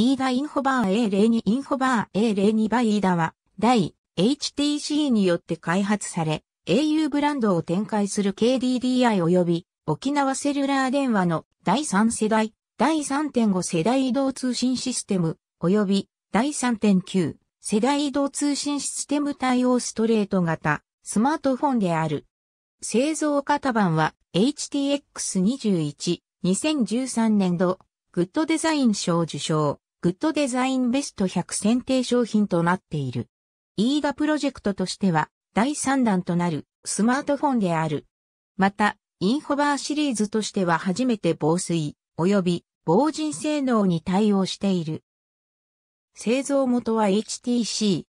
飯田インフォバー A02 インフォバー A02 バイーダは、第 HTC によって開発され、au ブランドを展開する KDDI 及び沖縄セルラー電話の第3世代、第3.5世代移動通信システム及び第3.9世代移動通信システム対応ストレート型スマートフォンである。製造型版は HTX21 2013年度グッドデザイン賞受賞。グッドデザインベスト100選定商品となっている。イーダプロジェクトとしては第3弾となるスマートフォンである。また、インホバーシリーズとしては初めて防水及び防塵性能に対応している。製造元は HTC。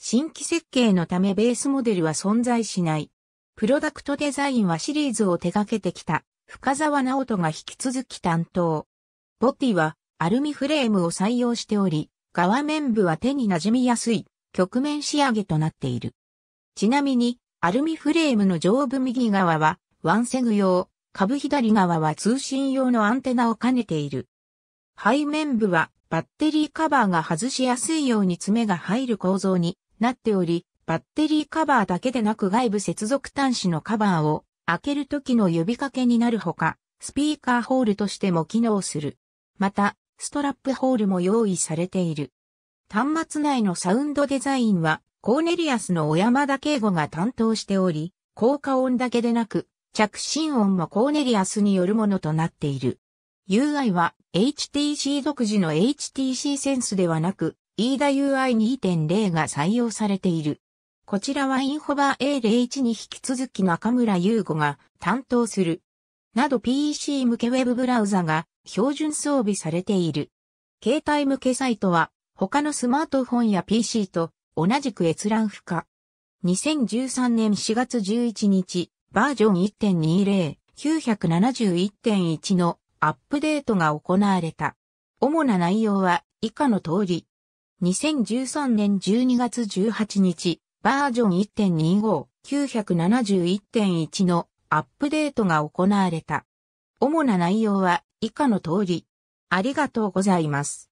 新規設計のためベースモデルは存在しない。プロダクトデザインはシリーズを手掛けてきた深沢直人が引き続き担当。ボティはアルミフレームを採用しており、側面部は手に馴染みやすい、曲面仕上げとなっている。ちなみに、アルミフレームの上部右側は、ワンセグ用、株左側は通信用のアンテナを兼ねている。背面部は、バッテリーカバーが外しやすいように爪が入る構造になっており、バッテリーカバーだけでなく外部接続端子のカバーを開ける時の呼びかけになるほか、スピーカーホールとしても機能する。また、ストラップホールも用意されている。端末内のサウンドデザインは、コーネリアスの小山田圭吾が担当しており、効果音だけでなく、着信音もコーネリアスによるものとなっている。UI は HTC 独自の HTC センスではなく、イーダ UI2.0 が採用されている。こちらはインフォバー A01 に引き続き中村優吾が担当するなど PC 向けウェブブラウザが標準装備されている。携帯向けサイトは他のスマートフォンや PC と同じく閲覧不可。2013年4月11日、バージョン1.20、971.1のアップデートが行われた。主な内容は以下の通り。2013年12月18日、バージョン1.25、971.1のアップデートが行われた。主な内容は以下の通り。ありがとうございます。